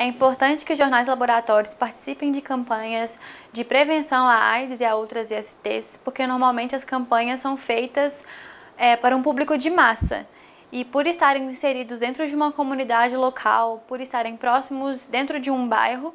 É importante que os jornais laboratórios participem de campanhas de prevenção à AIDS e a outras ISTs, porque normalmente as campanhas são feitas é, para um público de massa. E por estarem inseridos dentro de uma comunidade local, por estarem próximos dentro de um bairro,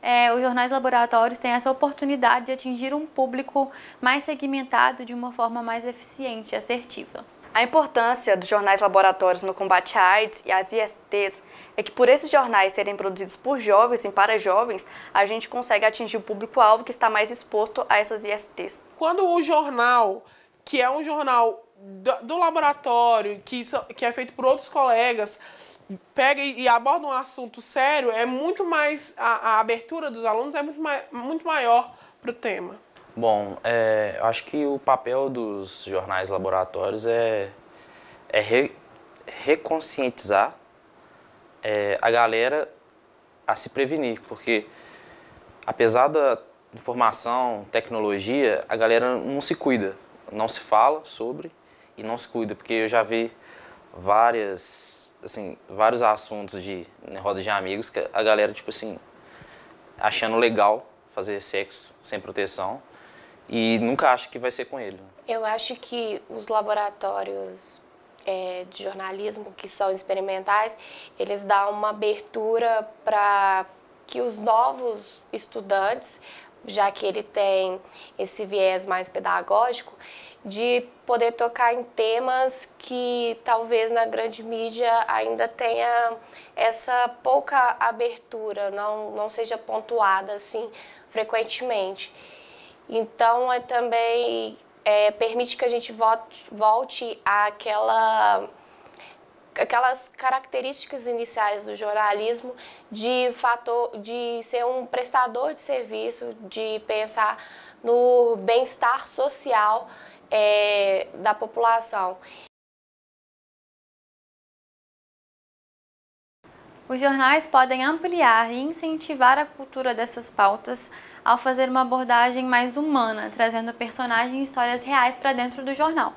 é, os jornais laboratórios têm essa oportunidade de atingir um público mais segmentado de uma forma mais eficiente e assertiva. A importância dos jornais laboratórios no combate à AIDS e às ISTs é que por esses jornais serem produzidos por jovens e para jovens, a gente consegue atingir o público-alvo que está mais exposto a essas ISTs. Quando o jornal, que é um jornal do, do laboratório, que, isso, que é feito por outros colegas, pega e, e aborda um assunto sério, é muito mais a, a abertura dos alunos é muito, mai, muito maior para o tema. Bom, é, acho que o papel dos jornais laboratórios é, é re, reconscientizar é, a galera a se prevenir, porque apesar da informação, tecnologia, a galera não se cuida, não se fala sobre e não se cuida, porque eu já vi várias, assim, vários assuntos de né, roda de amigos que a galera, tipo assim, achando legal fazer sexo sem proteção e nunca acha que vai ser com ele. Eu acho que os laboratórios é, de jornalismo que são experimentais, eles dão uma abertura para que os novos estudantes, já que ele tem esse viés mais pedagógico, de poder tocar em temas que talvez na grande mídia ainda tenha essa pouca abertura, não, não seja pontuada assim frequentemente. Então, é também é, permite que a gente volte, volte àquela aquelas características iniciais do jornalismo de fator de ser um prestador de serviço, de pensar no bem-estar social é, da população. Os jornais podem ampliar e incentivar a cultura dessas pautas ao fazer uma abordagem mais humana, trazendo personagens e histórias reais para dentro do jornal.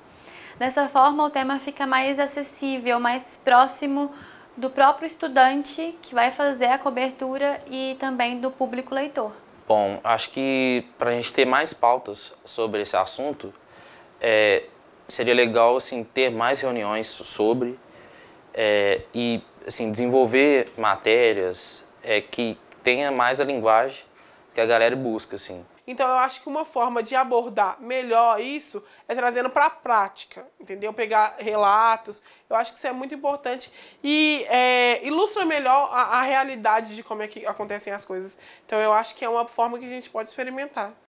Dessa forma, o tema fica mais acessível, mais próximo do próprio estudante que vai fazer a cobertura e também do público leitor. Bom, acho que para a gente ter mais pautas sobre esse assunto, é, seria legal assim, ter mais reuniões sobre é, e assim, desenvolver matérias é, que tenha mais a linguagem que a galera busca, assim. Então eu acho que uma forma de abordar melhor isso é trazendo para a prática, entendeu? Pegar relatos, eu acho que isso é muito importante e é, ilustra melhor a, a realidade de como é que acontecem as coisas. Então eu acho que é uma forma que a gente pode experimentar.